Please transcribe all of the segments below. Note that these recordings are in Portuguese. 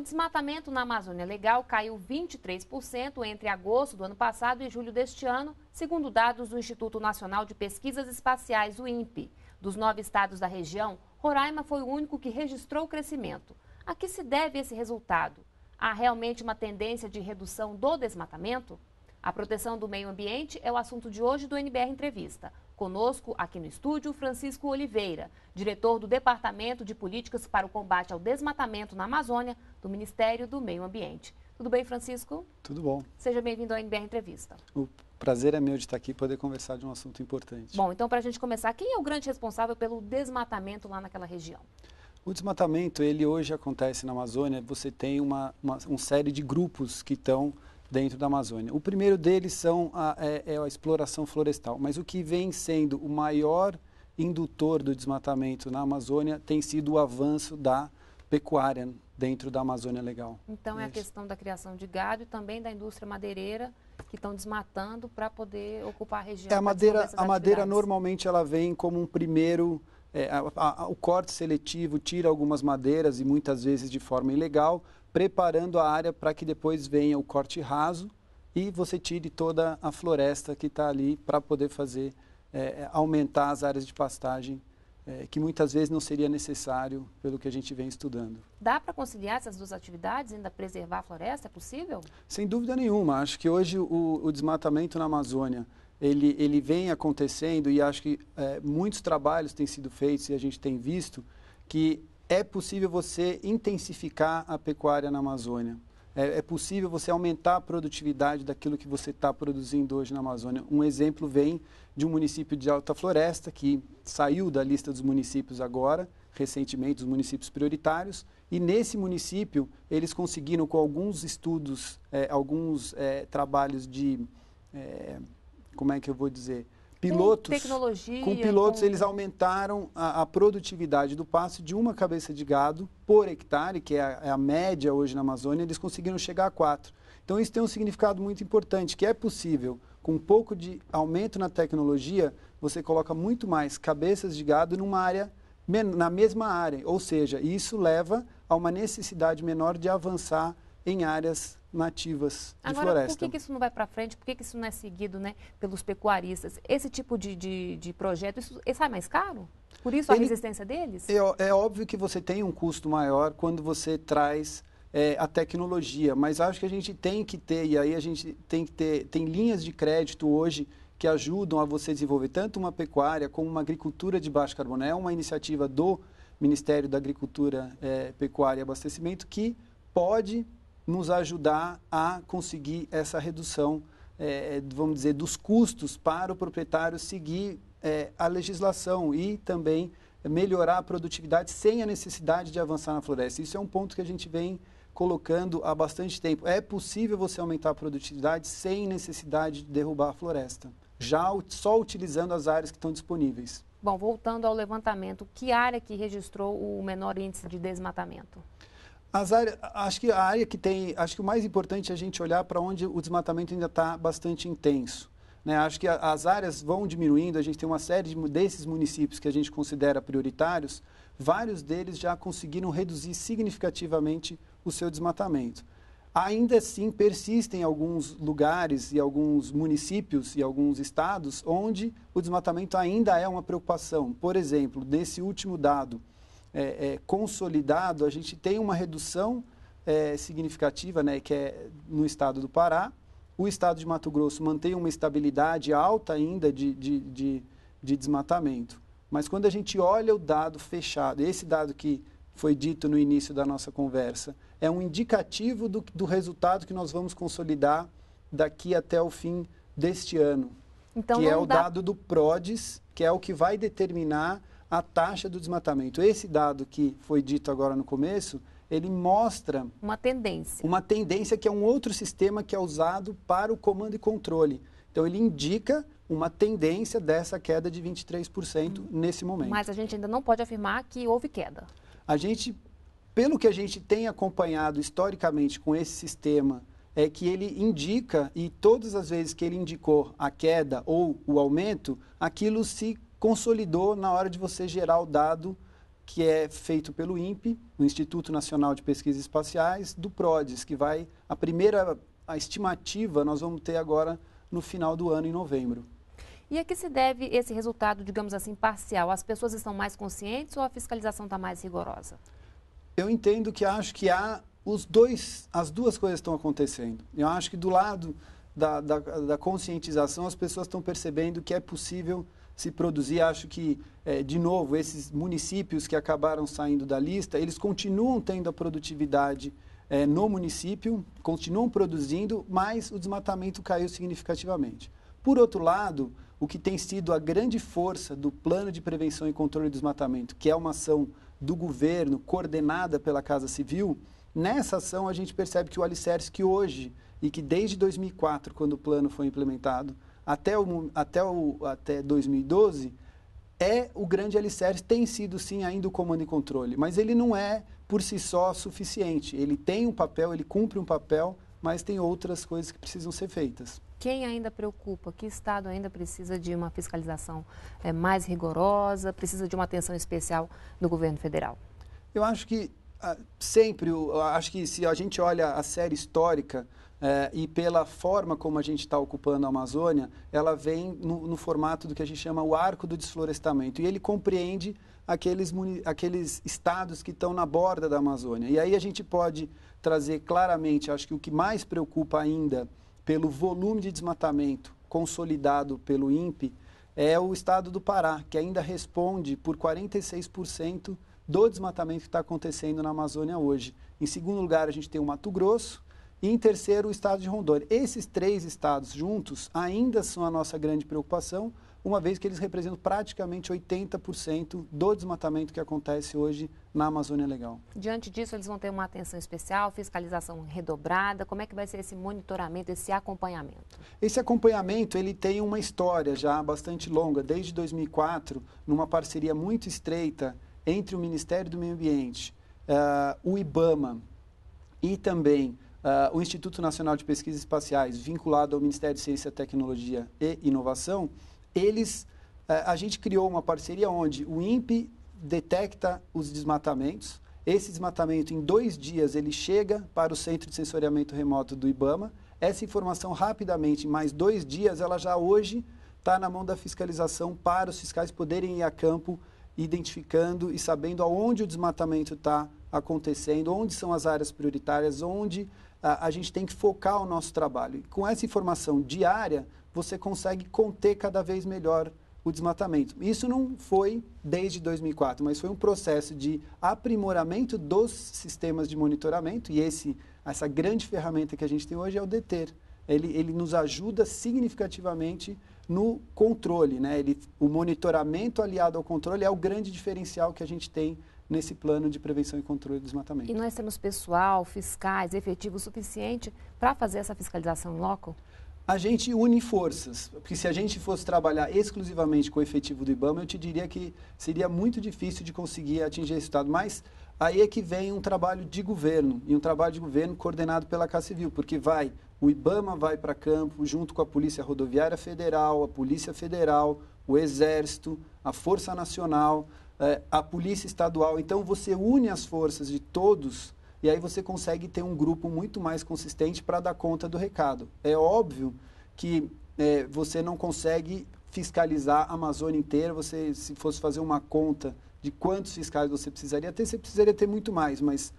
O desmatamento na Amazônia Legal caiu 23% entre agosto do ano passado e julho deste ano, segundo dados do Instituto Nacional de Pesquisas Espaciais, o INPE. Dos nove estados da região, Roraima foi o único que registrou o crescimento. A que se deve esse resultado? Há realmente uma tendência de redução do desmatamento? A proteção do meio ambiente é o assunto de hoje do NBR Entrevista. Conosco, aqui no estúdio, Francisco Oliveira, diretor do Departamento de Políticas para o Combate ao Desmatamento na Amazônia, do Ministério do Meio Ambiente. Tudo bem, Francisco? Tudo bom. Seja bem-vindo à NBR Entrevista. O prazer é meu de estar aqui e poder conversar de um assunto importante. Bom, então, para a gente começar, quem é o grande responsável pelo desmatamento lá naquela região? O desmatamento, ele hoje acontece na Amazônia, você tem uma, uma, uma série de grupos que estão dentro da Amazônia. O primeiro deles são a, é, é a exploração florestal, mas o que vem sendo o maior indutor do desmatamento na Amazônia tem sido o avanço da pecuária dentro da Amazônia Legal. Então é, é a questão da criação de gado e também da indústria madeireira que estão desmatando para poder ocupar a região. É, a madeira, a madeira normalmente ela vem como um primeiro é, a, a, o corte seletivo tira algumas madeiras e muitas vezes de forma ilegal preparando a área para que depois venha o corte raso e você tire toda a floresta que está ali para poder fazer é, é, aumentar as áreas de pastagem é, que muitas vezes não seria necessário pelo que a gente vem estudando. Dá para conciliar essas duas atividades, ainda preservar a floresta, é possível? Sem dúvida nenhuma. Acho que hoje o, o desmatamento na Amazônia ele, ele vem acontecendo e acho que é, muitos trabalhos têm sido feitos e a gente tem visto que é possível você intensificar a pecuária na Amazônia. É, é possível você aumentar a produtividade daquilo que você está produzindo hoje na Amazônia. Um exemplo vem de um município de Alta Floresta, que saiu da lista dos municípios agora, recentemente, dos municípios prioritários, e nesse município eles conseguiram, com alguns estudos, é, alguns é, trabalhos de. É, como é que eu vou dizer? pilotos, com tecnologia, com pilotos com... eles aumentaram a, a, produtividade do pasto de uma cabeça de gado por hectare, que é a, é a média hoje na Amazônia, eles conseguiram chegar a quatro. Então isso tem um significado muito importante, que é possível com um pouco de aumento na tecnologia, você coloca muito mais cabeças de gado numa área na mesma área, ou seja, isso leva a uma necessidade menor de avançar em áreas nativas de Agora, floresta. Por que, que isso não vai para frente? Por que, que isso não é seguido né, pelos pecuaristas? Esse tipo de, de, de projeto, isso, sai mais caro? Por isso a Ele, resistência deles? É, é óbvio que você tem um custo maior quando você traz é, a tecnologia, mas acho que a gente tem que ter, e aí a gente tem que ter, tem linhas de crédito hoje que ajudam a você desenvolver tanto uma pecuária como uma agricultura de baixo carbono. É uma iniciativa do Ministério da Agricultura, é, Pecuária e Abastecimento que pode nos ajudar a conseguir essa redução, é, é, vamos dizer, dos custos para o proprietário seguir é, a legislação e também melhorar a produtividade sem a necessidade de avançar na floresta. Isso é um ponto que a gente vem colocando há bastante tempo. É possível você aumentar a produtividade sem necessidade de derrubar a floresta, já só utilizando as áreas que estão disponíveis. Bom, voltando ao levantamento, que área que registrou o menor índice de desmatamento? As áreas, acho que a área que tem, acho que o mais importante é a gente olhar para onde o desmatamento ainda está bastante intenso. Né? Acho que a, as áreas vão diminuindo, a gente tem uma série de, desses municípios que a gente considera prioritários, vários deles já conseguiram reduzir significativamente o seu desmatamento. Ainda assim, persistem alguns lugares e alguns municípios e alguns estados onde o desmatamento ainda é uma preocupação. Por exemplo, nesse último dado é, é, consolidado, a gente tem uma redução é, significativa, né, que é no estado do Pará. O estado de Mato Grosso mantém uma estabilidade alta ainda de, de, de, de desmatamento. Mas quando a gente olha o dado fechado, esse dado que foi dito no início da nossa conversa, é um indicativo do, do resultado que nós vamos consolidar daqui até o fim deste ano. Então, que é o dá... dado do PRODES, que é o que vai determinar a taxa do desmatamento. Esse dado que foi dito agora no começo, ele mostra uma tendência. Uma tendência que é um outro sistema que é usado para o comando e controle. Então ele indica uma tendência dessa queda de 23% nesse momento. Mas a gente ainda não pode afirmar que houve queda. A gente, pelo que a gente tem acompanhado historicamente com esse sistema, é que ele indica e todas as vezes que ele indicou a queda ou o aumento, aquilo se consolidou na hora de você gerar o dado que é feito pelo INPE, o Instituto Nacional de Pesquisas Espaciais, do PRODES, que vai a primeira a estimativa nós vamos ter agora no final do ano em novembro. E a é que se deve esse resultado, digamos assim, parcial? As pessoas estão mais conscientes ou a fiscalização está mais rigorosa? Eu entendo que acho que há os dois, as duas coisas estão acontecendo. Eu acho que do lado da, da, da conscientização, as pessoas estão percebendo que é possível se produzir. Acho que, é, de novo, esses municípios que acabaram saindo da lista, eles continuam tendo a produtividade é, no município, continuam produzindo, mas o desmatamento caiu significativamente. Por outro lado, o que tem sido a grande força do Plano de Prevenção e Controle do Desmatamento, que é uma ação do governo coordenada pela Casa Civil, nessa ação a gente percebe que o alicerce que hoje e que desde 2004, quando o plano foi implementado, até, o, até, o, até 2012, é o grande alicerce, tem sido sim ainda o comando e controle, mas ele não é por si só suficiente. Ele tem um papel, ele cumpre um papel, mas tem outras coisas que precisam ser feitas. Quem ainda preocupa? Que Estado ainda precisa de uma fiscalização é, mais rigorosa, precisa de uma atenção especial do governo federal? Eu acho que ah, sempre, acho que se a gente olha a série histórica é, e pela forma como a gente está ocupando a Amazônia, ela vem no, no, formato do que a gente chama o arco do desflorestamento. E ele compreende aqueles, aqueles estados que estão na borda da Amazônia. E aí a gente pode trazer claramente, acho que o que mais preocupa ainda pelo volume de desmatamento consolidado pelo INPE é o estado do Pará, que ainda responde por 46% do desmatamento que está acontecendo na Amazônia hoje. Em segundo lugar, a gente tem o Mato Grosso. E em terceiro, o estado de Rondônia. Esses três estados juntos ainda são a nossa grande preocupação, uma vez que eles representam praticamente 80% do desmatamento que acontece hoje na Amazônia Legal. Diante disso, eles vão ter uma atenção especial, fiscalização redobrada. Como é que vai ser esse monitoramento, esse acompanhamento? Esse acompanhamento, ele tem uma história já bastante longa, desde 2004, numa parceria muito estreita entre o Ministério do Meio Ambiente, uh, o IBAMA e também uh, o Instituto Nacional de Pesquisas Espaciais, vinculado ao Ministério de Ciência, Tecnologia e Inovação, eles, uh, a gente criou uma parceria onde o INPE detecta os desmatamentos. Esse desmatamento, em dois dias, ele chega para o Centro de Sensoriamento Remoto do IBAMA. Essa informação, rapidamente, em mais dois dias, ela já hoje está na mão da fiscalização para os fiscais poderem ir a campo identificando e sabendo aonde o desmatamento está acontecendo, onde são as áreas prioritárias, onde a, ah, a, gente tem que focar o nosso trabalho. E com essa informação diária, você consegue conter cada vez melhor o desmatamento. Isso não foi desde 2004, mas foi um processo de aprimoramento dos sistemas de monitoramento e esse, essa grande ferramenta que a gente tem hoje é o DETER ele, ele nos ajuda significativamente no controle. Né? Ele, o monitoramento aliado ao controle é o grande diferencial que a gente tem nesse plano de prevenção e controle do desmatamento. E nós temos pessoal, fiscais, efetivo suficiente para fazer essa fiscalização local? a gente une forças, porque se a gente fosse trabalhar exclusivamente com o efetivo do IBAMA, eu te diria que seria muito difícil de conseguir atingir esse resultado. Mas aí é que vem um trabalho de governo, e um trabalho de governo coordenado pela Casa Civil, porque vai, o IBAMA vai para campo, junto com a Polícia Rodoviária Federal, a Polícia Federal, o Exército, a Força Nacional, eh, a Polícia Estadual. Então, você une as forças de todos e aí você consegue ter um grupo muito mais consistente para dar conta do recado. É óbvio que é, você não consegue fiscalizar a Amazônia inteira. Você, se fosse fazer uma conta de quantos fiscais você precisaria ter, você precisaria ter muito mais, mas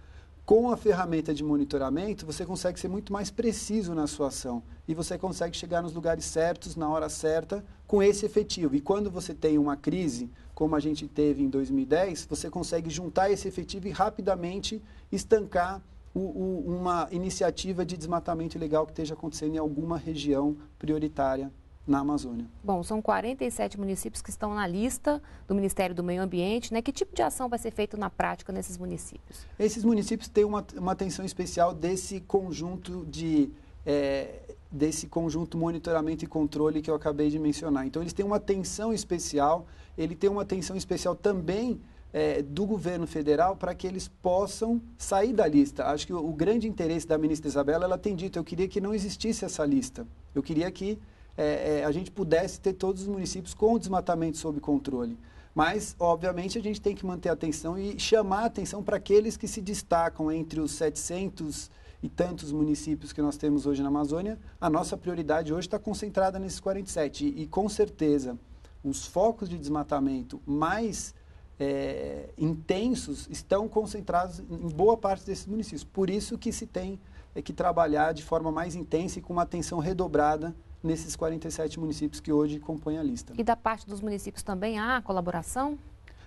com a ferramenta de monitoramento, você consegue ser muito mais preciso na sua ação e você consegue chegar nos lugares certos, na hora certa, com esse efetivo. E quando você tem uma crise, como a gente teve em 2010, você consegue juntar esse efetivo e rapidamente estancar o, o, uma iniciativa de desmatamento ilegal que esteja acontecendo em alguma região prioritária na Amazônia. Bom, são 47 municípios que estão na lista do Ministério do Meio Ambiente, né? Que tipo de ação vai ser feita na prática nesses municípios? Esses municípios têm uma, uma atenção especial desse conjunto de é, desse conjunto monitoramento e controle que eu acabei de mencionar. Então, eles têm uma atenção especial, ele tem uma atenção especial também é, do governo federal para que eles possam sair da lista. Acho que o, o, grande interesse da ministra Isabela, ela tem dito, eu queria que não existisse essa lista. Eu queria que é, é a gente pudesse ter todos os municípios com o desmatamento sob controle. Mas, obviamente, a gente tem que manter atenção e chamar atenção para aqueles que se destacam entre os 700 e tantos municípios que nós temos hoje na Amazônia, a nossa prioridade hoje está concentrada nesses 47. E, e com certeza, os focos de desmatamento mais é, intensos estão concentrados em boa parte desses municípios. Por isso que se tem é, que trabalhar de forma mais intensa e com uma atenção redobrada nesses 47 municípios que hoje compõem a lista. E da parte dos municípios também há colaboração?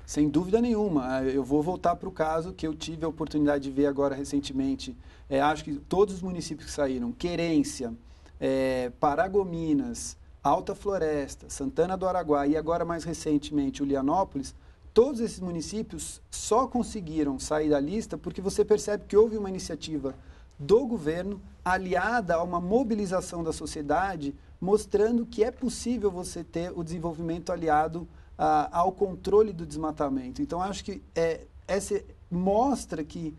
Sem dúvida nenhuma. É, eu vou voltar para o caso que eu tive a oportunidade de ver agora recentemente. É, acho que todos os municípios que saíram, Querência, é, Paragominas, Alta Floresta, Santana do Araguá e agora mais recentemente Ulianópolis, todos esses municípios só conseguiram sair da lista porque você percebe que houve uma iniciativa do governo aliada a uma mobilização da sociedade mostrando que é possível você ter o desenvolvimento aliado ao controle do desmatamento. Então, acho que é, essa mostra que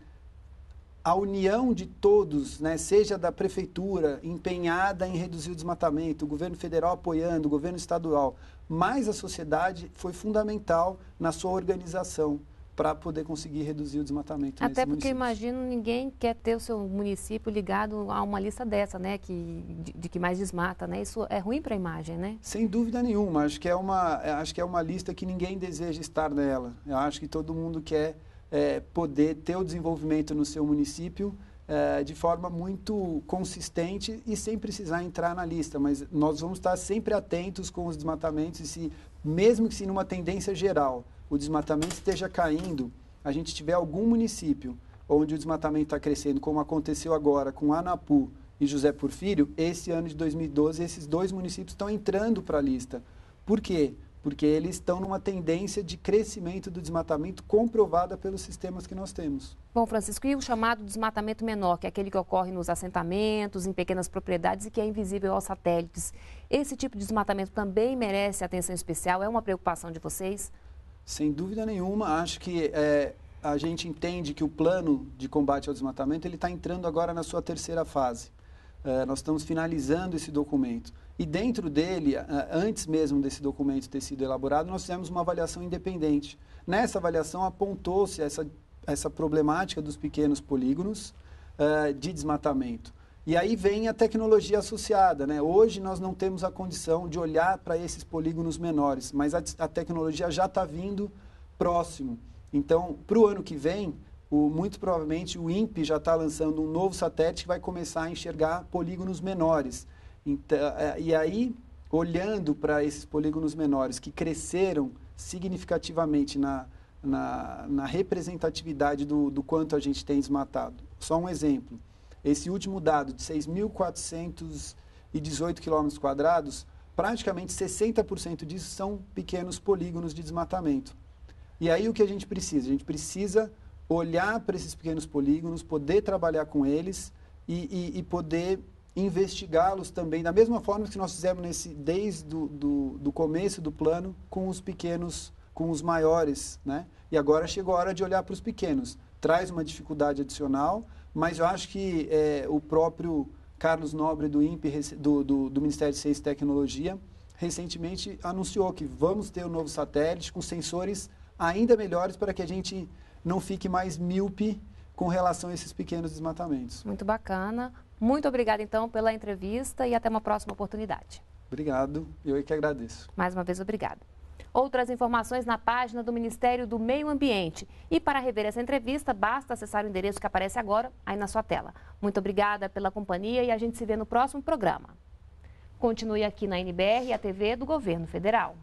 a união de todos, né, seja da prefeitura empenhada em reduzir o desmatamento, o governo federal apoiando, o governo estadual, mais a sociedade foi fundamental na sua organização para poder conseguir reduzir o desmatamento. Até porque imagino ninguém quer ter o seu município ligado a uma lista dessa, né, que de, de que mais desmata, né? Isso é ruim para a imagem, né? Sem dúvida nenhuma. Acho que é uma é, acho que é uma lista que ninguém deseja estar nela. Eu acho que todo mundo quer é, poder ter o desenvolvimento no seu município é, de forma muito consistente e sem precisar entrar na lista. Mas nós vamos estar sempre atentos com os desmatamentos e se mesmo que se numa tendência geral o desmatamento esteja caindo, a gente tiver algum município onde o desmatamento está crescendo, como aconteceu agora com Anapu e José Porfírio, esse ano de 2012, esses dois municípios estão entrando para a lista. Por quê? Porque eles estão numa tendência de crescimento do desmatamento comprovada pelos sistemas que nós temos. Bom, Francisco, e o chamado desmatamento menor, que é aquele que ocorre nos assentamentos, em pequenas propriedades e que é invisível aos satélites. Esse tipo de desmatamento também merece atenção especial? É uma preocupação de vocês? Sem dúvida nenhuma, acho que é, a gente entende que o plano de combate ao desmatamento ele está entrando agora na sua terceira fase. É, nós estamos finalizando esse documento. E dentro dele, antes mesmo desse documento ter sido elaborado, nós fizemos uma avaliação independente. Nessa avaliação apontou-se essa, essa problemática dos pequenos polígonos uh, de desmatamento. E aí vem a tecnologia associada, né? Hoje nós não temos a condição de olhar para esses polígonos menores, mas a, a tecnologia já está vindo próximo. Então, para o ano que vem, o, muito provavelmente o INPE já está lançando um novo satélite que vai começar a enxergar polígonos menores. Então, e aí, olhando para esses polígonos menores que cresceram significativamente na, na, na representatividade do, do quanto a gente tem desmatado. Só um exemplo. Esse último dado de 6.418 quilômetros quadrados, praticamente 60% disso são pequenos polígonos de desmatamento. E aí o que a gente precisa? A gente precisa olhar para esses pequenos polígonos, poder trabalhar com eles e, e, e poder investigá-los também, da mesma forma que nós fizemos nesse, desde do, do, do, começo do plano com os pequenos, com os maiores, né? E agora chegou a hora de olhar para os pequenos traz uma dificuldade adicional, mas eu acho que é, o próprio Carlos Nobre do INPE, do, do, do, Ministério de Ciência e Tecnologia, recentemente anunciou que vamos ter um novo satélite com sensores ainda melhores para que a gente não fique mais míope com relação a esses pequenos desmatamentos. Muito bacana. Muito obrigada, então, pela entrevista e até uma próxima oportunidade. Obrigado, eu é que agradeço. Mais uma vez, obrigada. Outras informações na página do Ministério do Meio Ambiente. E para rever essa entrevista, basta acessar o endereço que aparece agora aí na sua tela. Muito obrigada pela companhia e a gente se vê no próximo programa. Continue aqui na NBR e a TV do Governo Federal.